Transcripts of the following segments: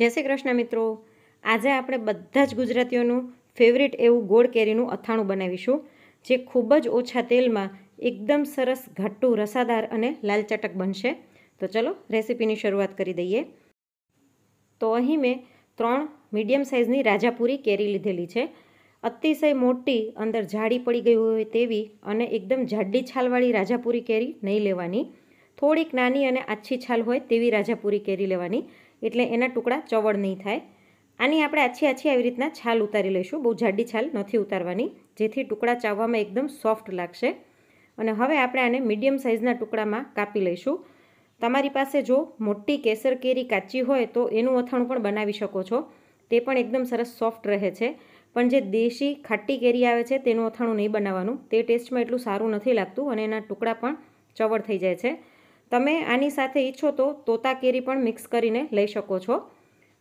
જય શ્રી કૃષ્ણ મિત્રો આજે આપણે બધા જ ગુજરાતીઓનું ફેવરેટ એવું ગોળ કેરીનું અથાણું બનાવીશું જે ખૂબ જ ઓછા તેલમાં એકદમ સરસ ઘટ્ટું રસાદાર અને લાલચટક બનશે તો ચલો રેસીપીની શરૂઆત કરી દઈએ તો અહીં મેં ત્રણ મીડિયમ સાઇઝની રાજાપુરી કેરી લીધેલી છે અતિશય મોટી અંદર જાડી પડી ગઈ હોય તેવી અને એકદમ જાડી છાલવાળી રાજાપુરી કેરી નહીં લેવાની થોડીક નાની અને આછી છાલ હોય તેવી રાજાપુરી કેરી લેવાની એટલે એના ટુકડા ચવળ નહીં થાય આની આપણે આછી આછી આવી રીતના છાલ ઉતારી લઈશું બહુ જાડી છાલ નથી ઉતારવાની જેથી ટુકડા ચાવવામાં એકદમ સોફ્ટ લાગશે અને હવે આપણે આને મીડિયમ સાઇઝના ટુકડામાં કાપી લઈશું તમારી પાસે જો મોટી કેસર કેરી કાચી હોય તો એનું અથાણું પણ બનાવી શકો છો તે પણ એકદમ સરસ સોફ્ટ રહે છે પણ જે દેશી ખાટી કેરી આવે છે તેનું અથાણું નહીં બનાવવાનું તે ટેસ્ટમાં એટલું સારું નથી લાગતું અને એના ટુકડા પણ ચવળ થઈ જાય છે તમે આની સાથે ઈચ્છો તો તોતા કેરી પણ મિક્સ કરીને લઈ શકો છો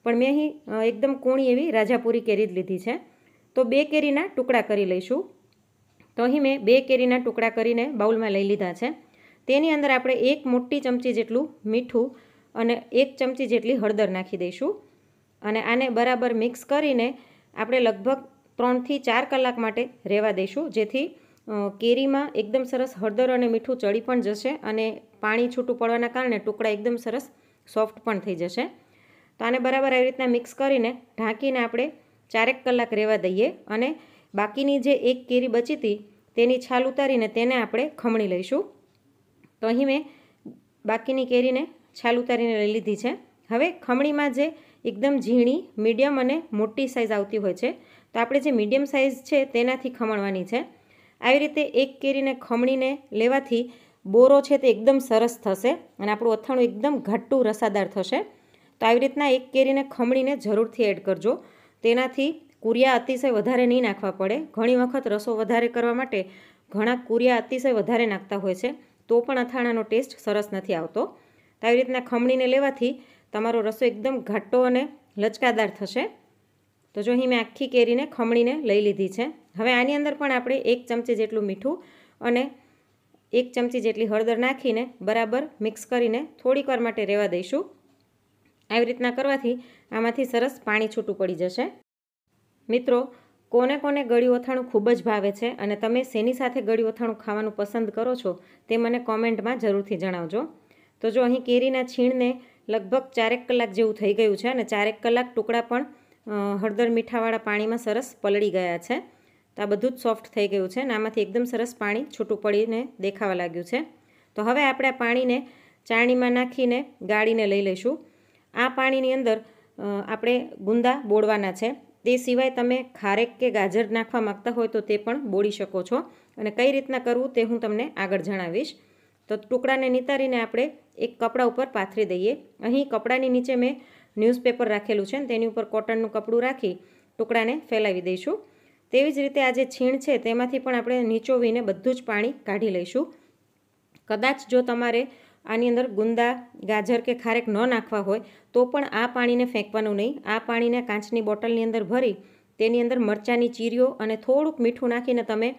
પણ મેં અહીં એકદમ કૂણી એવી રાજાપુરી કેરી જ લીધી છે તો બે કેરીના ટુકડા કરી લઈશું તો અહીં મેં બે કેરીના ટુકડા કરીને બાઉલમાં લઈ લીધા છે તેની અંદર આપણે એક મોટી ચમચી જેટલું મીઠું અને એક ચમચી જેટલી હળદર નાખી દઈશું અને આને બરાબર મિક્સ કરીને આપણે લગભગ ત્રણથી ચાર કલાક માટે રહેવા દઈશું જેથી કેરીમાં એકદમ સરસ હળદર અને મીઠું ચડી પણ જશે અને પાણી છૂટું પડવાના કારણે ટુકડા એકદમ સરસ સોફ્ટ પણ થઈ જશે તો આને બરાબર આવી રીતના મિક્સ કરીને ઢાંકીને આપણે ચારેક કલાક રહેવા દઈએ અને બાકીની જે એક કેરી બચી હતી તેની છાલ ઉતારીને તેને આપણે ખમણી લઈશું તો અહીં મેં બાકીની કેરીને છાલ ઉતારીને લઈ લીધી છે હવે ખમણીમાં જે એકદમ ઝીણી મીડિયમ અને મોટી સાઇઝ આવતી હોય છે તો આપણે જે મીડિયમ સાઇઝ છે તેનાથી ખમણવાની છે આવી રીતે એક કેરીને ખમણીને લેવાથી બોરો છે તે એકદમ સરસ થશે અને આપણું અથાણું એકદમ ઘાટું રસાદાર થશે તો આવી રીતના એક કેરીને ખમણીને જરૂરથી એડ કરજો તેનાથી કુરિયા અતિશય વધારે નહીં નાખવા પડે ઘણી વખત રસો વધારે કરવા માટે ઘણા કુરિયા અતિશય વધારે નાખતા હોય છે તો પણ અથાણાનો ટેસ્ટ સરસ નથી આવતો તો આવી રીતના ખમણીને લેવાથી તમારો રસો એકદમ ઘાટો અને લચકાદાર થશે તો જો અહીં મેં આખી કેરીને ખમણીને લઈ લીધી છે હવે આની અંદર પણ આપણે એક ચમચી જેટલું મીઠું અને એક ચમચી જેટલી હળદર નાખીને બરાબર મિક્સ કરીને થોડીક વાર માટે રહેવા દઈશું આવી રીતના કરવાથી આમાંથી સરસ પાણી છૂટું પડી જશે મિત્રો કોને કોને ગળ્યું અથાણું ખૂબ જ ભાવે છે અને તમે શેની સાથે ગળ્યું અથાણું ખાવાનું પસંદ કરો છો તે મને કોમેન્ટમાં જરૂરથી જણાવજો તો જો અહીં કેરીના છીણને લગભગ ચારેક કલાક જેવું થઈ ગયું છે અને ચારેક કલાક ટુકડા પણ હળદર મીઠાવાળા પાણીમાં સરસ પલળી ગયા છે તો આ બધું જ સોફ્ટ થઈ ગયું છે અને આમાંથી એકદમ સરસ પાણી છૂટું પડીને દેખાવા લાગ્યું છે તો હવે આપણે આ પાણીને ચાણીમાં નાખીને ગાળીને લઈ લઈશું આ પાણીની અંદર આપણે ગુંદા બોળવાના છે તે સિવાય તમે ખારેક કે ગાજર નાખવા માગતા હોય તો તે પણ બોળી શકો છો અને કઈ રીતના કરવું તે હું તમને આગળ જણાવીશ તો ટુકડાને નિતારીને આપણે એક કપડા ઉપર પાથરી દઈએ અહીં કપડાની નીચે મેં ન્યૂઝપેપર રાખેલું છે તેની ઉપર કોટનનું કપડું રાખી ટુકડાને ફેલાવી દઈશું તેવી જ રીતે આ જે છીણ છે તેમાંથી પણ આપણે નીચોવીને બધું જ પાણી કાઢી લઈશું કદાચ જો તમારે આની અંદર ગુંદા ગાજર કે ખારેક ન નાખવા હોય તો પણ આ પાણીને ફેંકવાનું નહીં આ પાણીને કાચની બોટલની અંદર ભરી તેની અંદર મરચાંની ચીરીઓ અને થોડુંક મીઠું નાખીને તમે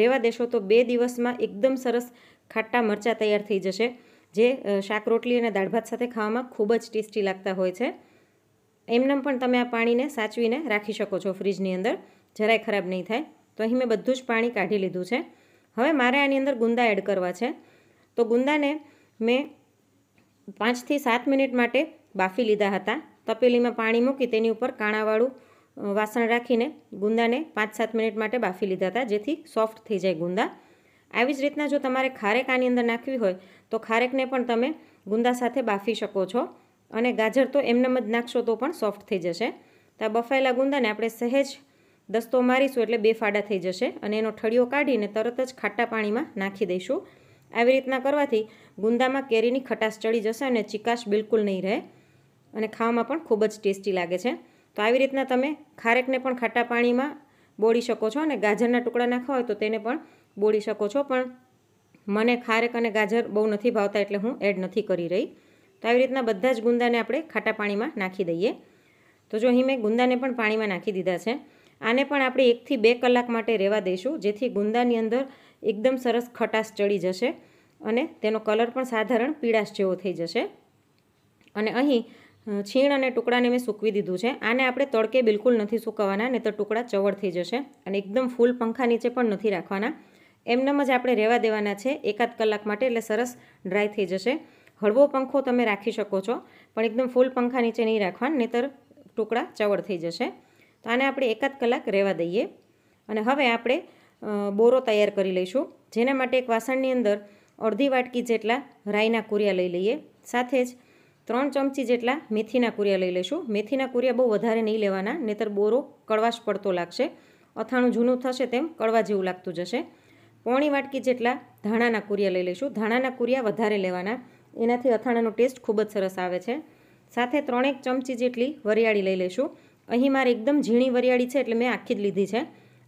રહેવા દેશો તો બે દિવસમાં એકદમ સરસ ખાટા મરચાં તૈયાર થઈ જશે જે શાક રોટલી અને દાળ ભાત સાથે ખાવામાં ખૂબ જ ટેસ્ટી લાગતા હોય છે એમનેમ પણ તમે આ પાણીને સાચવીને રાખી શકો છો ફ્રીજની અંદર જરાય ખરાબ નહીં થાય તો અહીં મેં બધું જ પાણી કાઢી લીધું છે હવે મારે આની અંદર ગુંદા એડ કરવા છે તો ગુંદાને મેં પાંચથી સાત મિનિટ માટે બાફી લીધા હતા તપેલીમાં પાણી મૂકી તેની ઉપર કાણાવાળું વાસણ રાખીને ગુંદાને પાંચ સાત મિનિટ માટે બાફી લીધા હતા જેથી સોફ્ટ થઈ જાય ગુંદા આવી જ રીતના જો તમારે ખારેક આની અંદર નાખવી હોય તો ખારેકને પણ તમે ગુંદા સાથે બાફી શકો છો અને ગાજર તો એમનેમ જ નાખશો તો પણ સોફ્ટ થઈ જશે તો આ બફાયેલા ગુંદાને આપણે સહેજ દસ્તો મારીશું એટલે બે ફાડા થઈ જશે અને એનો ઠળિયો કાઢીને તરત જ ખાટા પાણીમાં નાખી દઈશું આવી રીતના કરવાથી ગુંદામાં કેરીની ખટાશ ચડી જશે અને ચિકાશ બિલકુલ નહીં રહે અને ખાવામાં પણ ખૂબ જ ટેસ્ટી લાગે છે તો આવી રીતના તમે ખારેકને પણ ખાટા પાણીમાં બોળી શકો છો અને ગાજરના ટુકડા નાખવા હોય તો તેને પણ બોળી શકો છો પણ મને ખારેક અને ગાજર બહુ નથી ભાવતા એટલે હું એડ નથી કરી રહી તો આવી રીતના બધા જ ગુંદાને આપણે ખાટા પાણીમાં નાખી દઈએ તો જો અહીં મેં ગુંદાને પણ પાણીમાં નાખી દીધા છે આને પણ આપણે એકથી બે કલાક માટે રહેવા દઈશું જેથી ગુંદાની અંદર એકદમ સરસ ખટાશ ચડી જશે અને તેનો કલર પણ સાધારણ પીળાશ જેવો થઈ જશે અને અહીં છીણ અને ટુકડાને મેં સૂકવી દીધું છે આને આપણે તડકે બિલકુલ નથી સૂકવવાના નહીં તો ટુકડા ચવળ થઈ જશે અને એકદમ ફૂલ પંખા નીચે પણ નથી રાખવાના એમનેમ જ આપણે રહેવા દેવાના છે એકાદ કલાક માટે એટલે સરસ ડ્રાય થઈ જશે હળવો પંખો તમે રાખી શકો છો પણ એકદમ ફૂલ પંખા નીચે નહીં રાખવાના નહીતર ટુકડા ચવળ થઈ જશે તો આને આપણે એકાદ કલાક રહેવા દઈએ અને હવે આપણે બોરો તૈયાર કરી લઈશું જેના માટે એક વાસણની અંદર અડધી વાટકી જેટલા રાઈના કુરિયા લઈ લઈએ સાથે જ ત્રણ ચમચી જેટલા મેથીના કુરિયા લઈ લઈશું મેથીના કુરિયા બહુ વધારે નહીં લેવાના નહીતર બોરો કડવાશ પડતો લાગશે અથાણું જૂનું થશે તેમ કડવા જેવું લાગતું જશે પોણી વાટકી જેટલા ધાણાના કુરિયા લઈ લઈશું ધાણાના કુરિયા વધારે લેવાના એનાથી અથાણાનો ટેસ્ટ ખૂબ જ સરસ આવે છે સાથે ત્રણેક ચમચી જેટલી વરિયાળી લઈ લઈશું અહીં મારે એકદમ ઝીણી વરિયાળી છે એટલે મેં આખી જ લીધી છે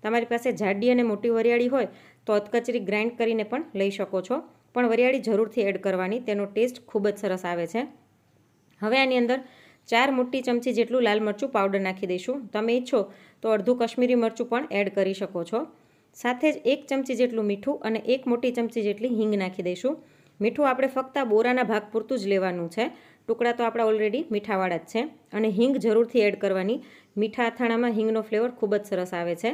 તમારી પાસે જાડી અને મોટી વરિયાળી હોય તો અધકચરી ગ્રાઇન્ડ કરીને પણ લઈ શકો છો પણ વરિયાળી જરૂરથી એડ કરવાની તેનો ટેસ્ટ ખૂબ જ સરસ આવે છે હવે આની અંદર ચાર મોટી ચમચી જેટલું લાલ મરચું પાવડર નાખી દઈશું તમે ઈચ્છો તો અડધું કશ્મીરી મરચું પણ એડ કરી શકો છો સાથે જ એક ચમચી જેટલું મીઠું અને એક મોટી ચમચી જેટલી હિંગ નાખી દઈશું મીઠું આપણે ફક્ત બોરાના ભાગ પૂરતું જ લેવાનું છે ટુકડા તો આપણા ઓલરેડી મીઠાવાળા જ છે અને હિંગ જરૂરથી એડ કરવાની મીઠા અથાણામાં હિંગનો ફ્લેવર ખૂબ જ સરસ આવે છે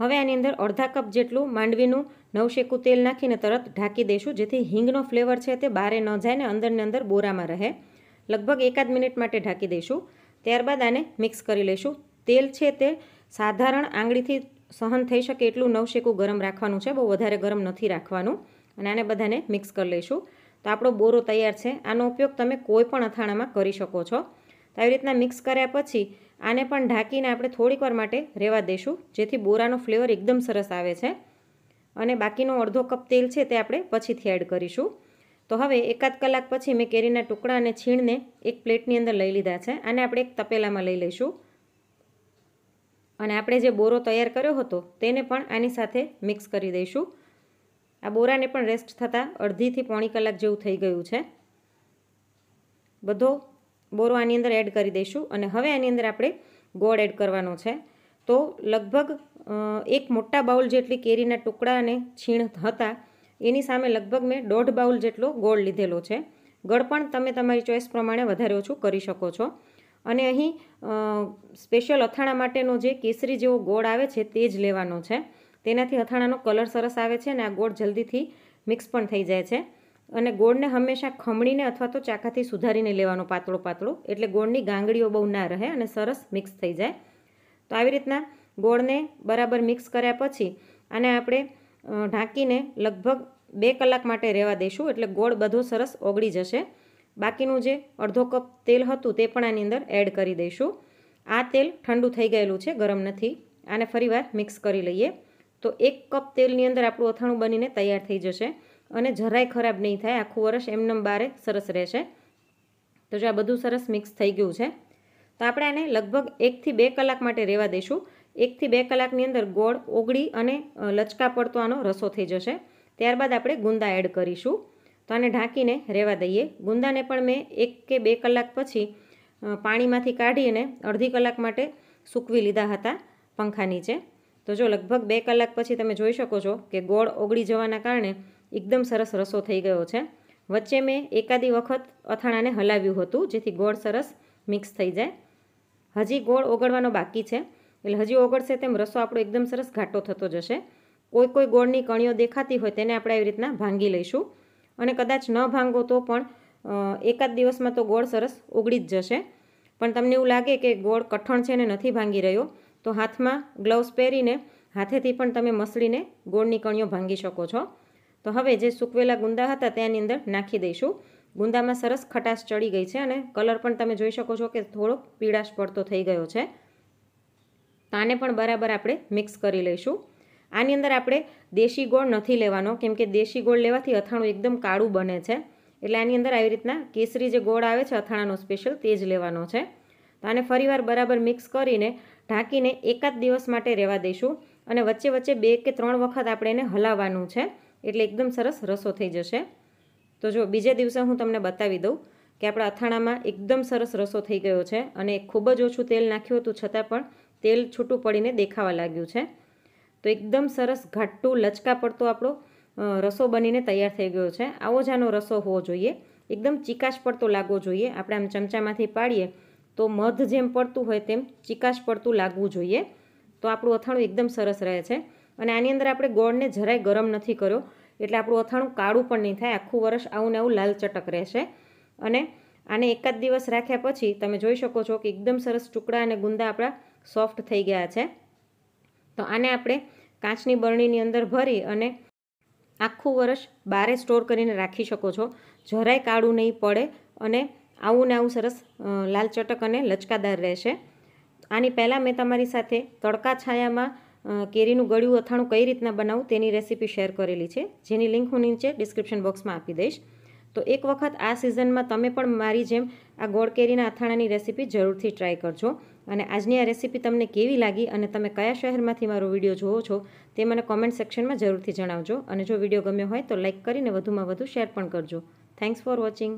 હવે આની અંદર અડધા કપ જેટલું માંડવીનું નવશેકું તેલ નાખીને તરત ઢાંકી દઈશું જેથી હિંગનો ફ્લેવર છે તે બહારે ન જાય ને અંદરની અંદર બોરામાં રહે લગભગ એકાદ મિનિટ માટે ઢાંકી દઈશું ત્યારબાદ આને મિક્સ કરી લઈશું તેલ છે તે સાધારણ આંગળીથી સહન થઈ શકે એટલું નવશેકું ગરમ રાખવાનું છે બહુ વધારે ગરમ નથી રાખવાનું અને આને બધાને મિક્સ કરી લઈશું તો આપણો બોરો તૈયાર છે આનો ઉપયોગ તમે કોઈ પણ અથાણામાં કરી શકો છો તો આવી રીતના મિક્સ કર્યા પછી આને પણ ઢાંકીને આપણે થોડીક માટે રહેવા દઈશું જેથી બોરાનો ફ્લેવર એકદમ સરસ આવે છે અને બાકીનો અડધો કપ તેલ છે તે આપણે પછીથી એડ કરીશું તો હવે એકાદ કલાક પછી મેં કેરીના ટુકડા અને છીણને એક પ્લેટની અંદર લઈ લીધા છે આને આપણે એક તપેલામાં લઈ લઈશું અને આપણે જે બોરો તૈયાર કર્યો હતો તેને પણ આની સાથે મિક્સ કરી દઈશું આ બોરાને પણ રેસ્ટ થતાં અડધીથી પોણી કલાક જેવું થઈ ગયું છે બધો બોરો આની અંદર એડ કરી દઈશું અને હવે આની અંદર આપણે ગોળ એડ કરવાનો છે તો લગભગ એક મોટા બાઉલ જેટલી કેરીના ટુકડા અને છીણ હતા એની સામે લગભગ મેં દોઢ બાઉલ જેટલો ગોળ લીધેલો છે ગળપણ તમે તમારી ચોઈસ પ્રમાણે વધારે ઓછું કરી શકો છો અને અહીં સ્પેશિયલ અથાણા માટેનો જે કેસરી જેવો ગોળ આવે છે તે જ લેવાનો છે તેનાથી અથાણાનો કલર સરસ આવે છે અને આ ગોળ જલ્દીથી મિક્સ પણ થઈ જાય છે અને ગોળને હંમેશા ખમણીને અથવા તો ચાખાથી સુધારીને લેવાનો પાતળો પાતળો એટલે ગોળની ગાંગડીઓ બહુ ના રહે અને સરસ મિક્સ થઈ જાય તો આવી રીતના ગોળને બરાબર મિક્સ કર્યા પછી આને આપણે ઢાંકીને લગભગ બે કલાક માટે રહેવા દઈશું એટલે ગોળ બધો સરસ ઓગળી જશે બાકીનું જે અડધો કપ તેલ હતું તે પણ આની અંદર એડ કરી દઈશું આ તેલ ઠંડુ થઈ ગયેલું છે ગરમ નથી આને ફરીવાર મિક્સ કરી લઈએ તો એક કપ તેલની અંદર આપણું અથાણું બનીને તૈયાર થઈ જશે અને જરાય ખરાબ નહીં થાય આખું વર્ષ એમનેમ બારે સરસ રહેશે તો જો આ બધું સરસ મિક્સ થઈ ગયું છે તો આપણે આને લગભગ એકથી બે કલાક માટે રહેવા દઈશું એકથી બે કલાકની અંદર ગોળ ઓગળી અને લચકા પડતો આનો રસો થઈ જશે ત્યારબાદ આપણે ગુંદા એડ કરીશું તો આને ઢાંકીને રહેવા દઈએ ગુંદાને પણ મેં એક કે બે કલાક પછી પાણીમાંથી કાઢી અને અડધી કલાક માટે સૂકવી લીધા હતા પંખા નીચે તો જો લગભગ બે કલાક પછી તમે જોઈ શકો છો કે ગોળ ઓગળી જવાના કારણે એકદમ સરસ રસો થઈ ગયો છે વચ્ચે મેં એકાદી વખત અથાણાને હલાવ્યું હતું જેથી ગોળ સરસ મિક્સ થઈ જાય હજી ગોળ ઓગળવાનો બાકી છે એટલે હજી ઓગળશે તેમ રસો આપણો એકદમ સરસ ઘાટો થતો જશે કોઈ કોઈ ગોળની કણીઓ દેખાતી હોય તેને આપણે એવી રીતના ભાંગી લઈશું અને કદાચ ન ભાંગો તો પણ એકાદ દિવસમાં તો ગોળ સરસ ઓગળી જ જશે પણ તમને એવું લાગે કે ગોળ કઠણ છે ને નથી ભાંગી રહ્યો તો હાથમાં ગ્લવ્સ પહેરીને હાથેથી પણ તમે મસળીને ગોળની કણીઓ ભાંગી શકો છો તો હવે જે સૂકવેલા ગુંદા હતા તેની અંદર નાખી દઈશું ગુંદામાં સરસ ખટાશ ચડી ગઈ છે અને કલર પણ તમે જોઈ શકો છો કે થોડોક પીળાશ પડતો થઈ ગયો છે તાને પણ બરાબર આપણે મિક્સ કરી લઈશું આની અંદર આપણે દેશી ગોળ નથી લેવાનો કેમ કે દેશી ગોળ લેવાથી અથાણું એકદમ કાળું બને છે એટલે આની અંદર આવી રીતના કેસરી જે ગોળ આવે છે અથાણાનો સ્પેશિયલ તે જ લેવાનો છે તો આને ફરીવાર બરાબર મિક્સ કરીને ઢાંકીને એકાદ દિવસ માટે રહેવા દઈશું અને વચ્ચે વચ્ચે બે કે ત્રણ વખત આપણે એને હલાવવાનું છે એટલે એકદમ સરસ રસો થઈ જશે તો જો બીજા દિવસે હું તમને બતાવી દઉં કે આપણા અથાણામાં એકદમ સરસ રસો થઈ ગયો છે અને ખૂબ જ ઓછું તેલ નાખ્યું હતું છતાં પણ તેલ છૂટું પડીને દેખાવા લાગ્યું છે તો એકદમ સરસ ઘાટું લચકા પડતો આપણો રસો બનીને તૈયાર થઈ ગયો છે આવો જ રસો હોવો જોઈએ એકદમ ચીકાશ પડતો લાગવો જોઈએ આપણે આમ ચમચામાંથી પાડીએ તો મધ જેમ પડતું હોય તેમ ચિકાશ પડતું લાગવું જોઈએ તો આપણું અથાણું એકદમ સરસ રહે છે અને આની અંદર આપણે ગોળને જરાય ગરમ નથી કર્યો એટલે આપણું અથાણું કાળું પણ નહીં થાય આખું વર્ષ આવું ને આવું લાલચટક રહેશે અને આને એકાદ દિવસ રાખ્યા પછી તમે જોઈ શકો છો કે એકદમ સરસ ટુકડા અને ગુંદા આપણા સોફ્ટ થઈ ગયા છે તો આને આપણે કાચની બરણીની અંદર ભરી અને આખું વરસ બારે સ્ટોર કરીને રાખી શકો છો જરાય કાળું નહીં પડે અને આવું ને આવું સરસ લાલ ચટક અને લચકાદાર રહેશે આની પહેલાં મેં તમારી સાથે તડકા છાયામાં કેરીનું ગળ્યું અથાણું કઈ રીતના બનાવવું તેની રેસીપી શેર કરેલી છે જેની લિંક હું નીચે ડિસ્ક્રિપ્શન બોક્સમાં આપી દઈશ તો એક વખત આ સિઝનમાં તમે પણ મારી જેમ આ ગોળ કેરીના અથાણાની રેસીપી જરૂરથી ટ્રાય કરજો અને આજની આ રેસીપી તમને કેવી લાગી અને તમે કયા શહેરમાંથી મારો વિડીયો જોવો છો તે મને કોમેન્ટ સેક્શનમાં જરૂરથી જણાવજો અને જો વિડીયો ગમ્યો હોય તો લાઇક કરીને વધુમાં વધુ શેર પણ કરજો થેન્ક્સ ફોર વોચિંગ